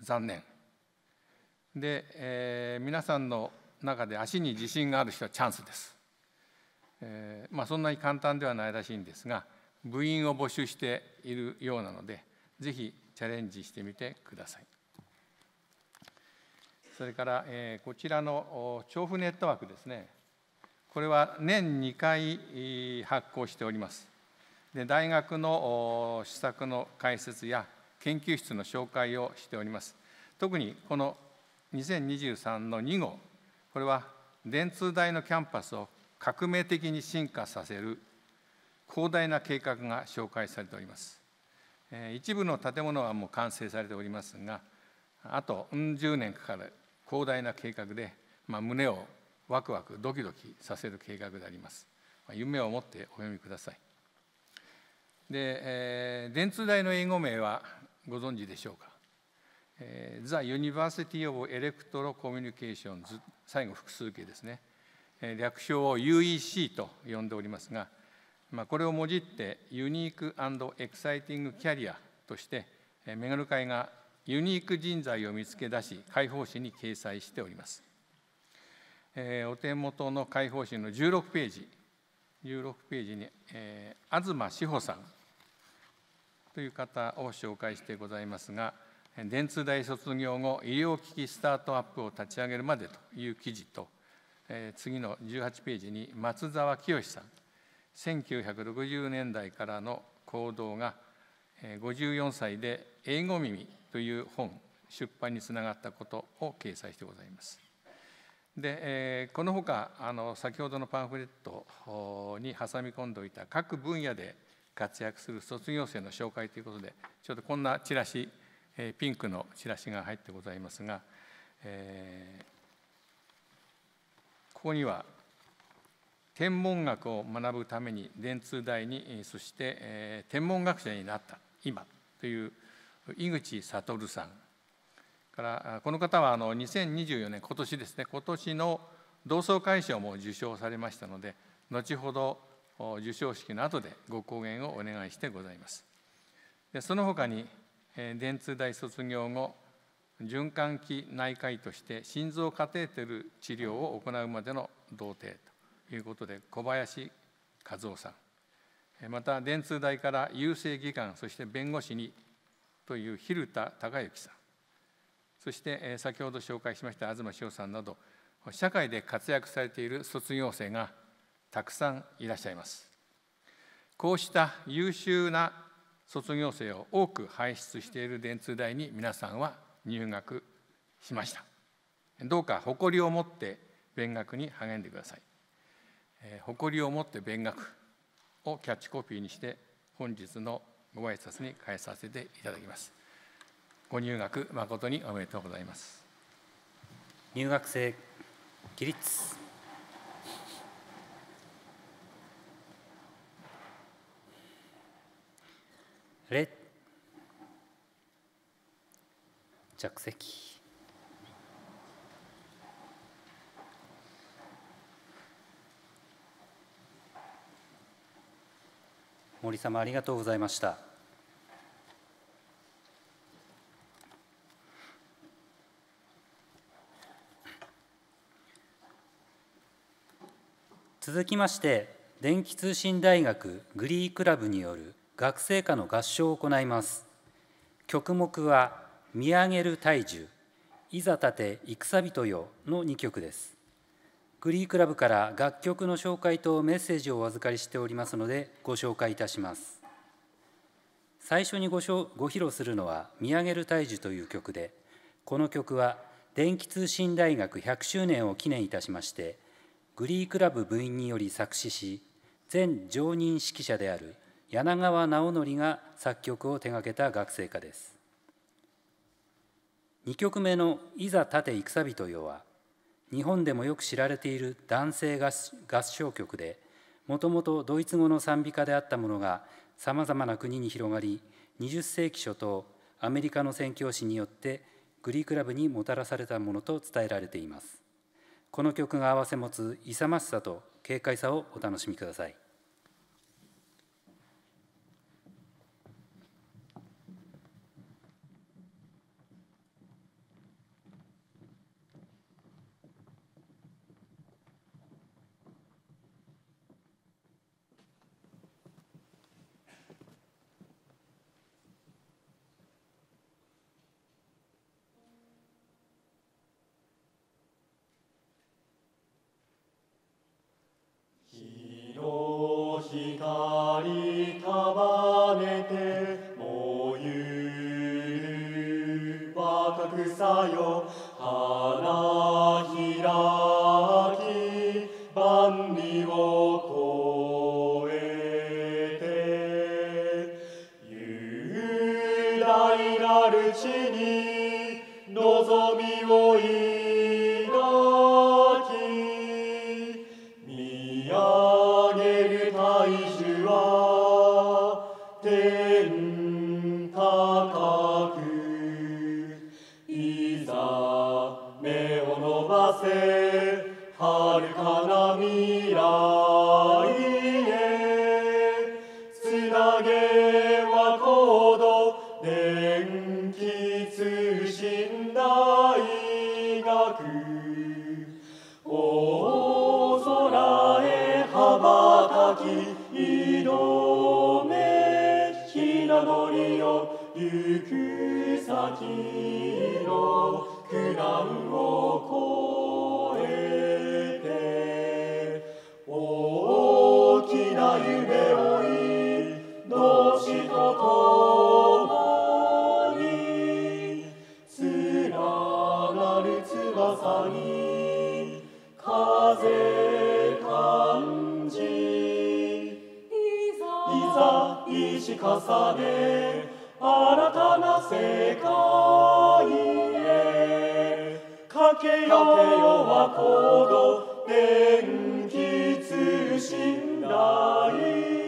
残念で、えー、皆さんの中で足に自信がある人はチャンスです、えー、まあ、そんなに簡単ではないらしいんですが部員を募集しているようなのでぜひチャレンジしてみてくださいそれから、えー、こちらの調布ネットワークですねこれは年2回発行しておりますで大学の施策の解説や研究室の紹介をしております特にこの2023の2号これは電通大のキャンパスを革命的に進化させる広大な計画が紹介されております一部の建物はもう完成されておりますがあと10年かかる広大な計画で、まあ、胸をワクワクドキドキさせる計画であります夢を持ってお読みくださいで、えー、電通大の英語名はご存知でしょうか The University of Electro Communications 最後複数形ですね略称を UEC と呼んでおりますが、まあ、これをもじってユニークエクサイティングキャリアとしてメガル会がユニーク人材を見つけ出し解放誌に掲載しております、えお手元の解放誌の16ページ16ページに、え東志保さんという方を紹介してございますが電通大卒業後医療機器スタートアップを立ち上げるまでという記事と次の18ページに松沢清さん1960年代からの行動が54歳で「英語耳」という本出版につながったことを掲載してございます。でこのほかあの先ほどのパンフレットに挟み込んでおいた各分野で活躍する卒業生の紹介ということでちょっとこんなチラシピンクのチラシが入ってございますが、えここには天文学を学ぶために電通大にそして、え天文学者になった今という井口悟さんからこの方はあの2024年今年ですね今年の同窓会賞も受賞されましたので後ほど授賞式の後でご講演をお願いしてございます。でその他に電通大卒業後循環器内科医として心臓カテーテル治療を行うまでの童貞ということで小林和夫さんまた電通大から郵政技官そして弁護士にという蛭田隆之さんそして先ほど紹介しました東潮さんなど社会で活躍されている卒業生がたくさんいらっしゃいますこうした優秀な卒業生を多く輩出している電通大に皆さんは入学しましたどうか誇りを持って勉学に励んでください誇りを持って勉学をキャッチコピーにして本日のご挨拶に変えさせていただきますご入学誠におめでとうございます入学生起立れ着席森様ありがとうございました続きまして電気通信大学グリークラブによる学生歌の合唱を行います曲目は「見上げる大樹」「いざ立て戦人よ」の2曲ですグリークラブから楽曲の紹介とメッセージをお預かりしておりますのでご紹介いたします最初にごご披露するのは「見上げる大樹」という曲でこの曲は電気通信大学100周年を記念いたしましてグリークラブ部員により作詞し全常任指揮者である「柳川直則が作曲を手がけた学生歌です2曲目の「いざ立て戦人よ」は日本でもよく知られている男性合唱曲でもともとドイツ語の賛美歌であったものがさまざまな国に広がり20世紀初頭アメリカの宣教師によってグリークラブにもたらされたものと伝えられていますこの曲が合わせ持つ勇ましさと軽快さをお楽しみください年重ね新たな世界へかけよはこの電気通信台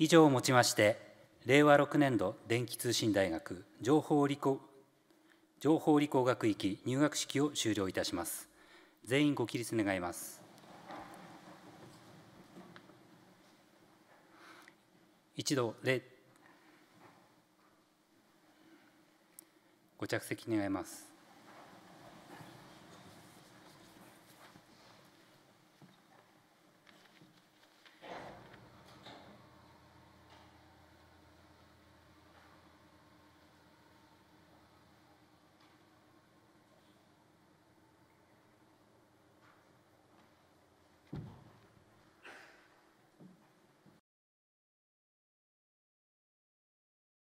以上をもちまして令和6年度電気通信大学情報理工情報理工学域入学式を終了いたします全員ご起立願います一度礼ご着席願います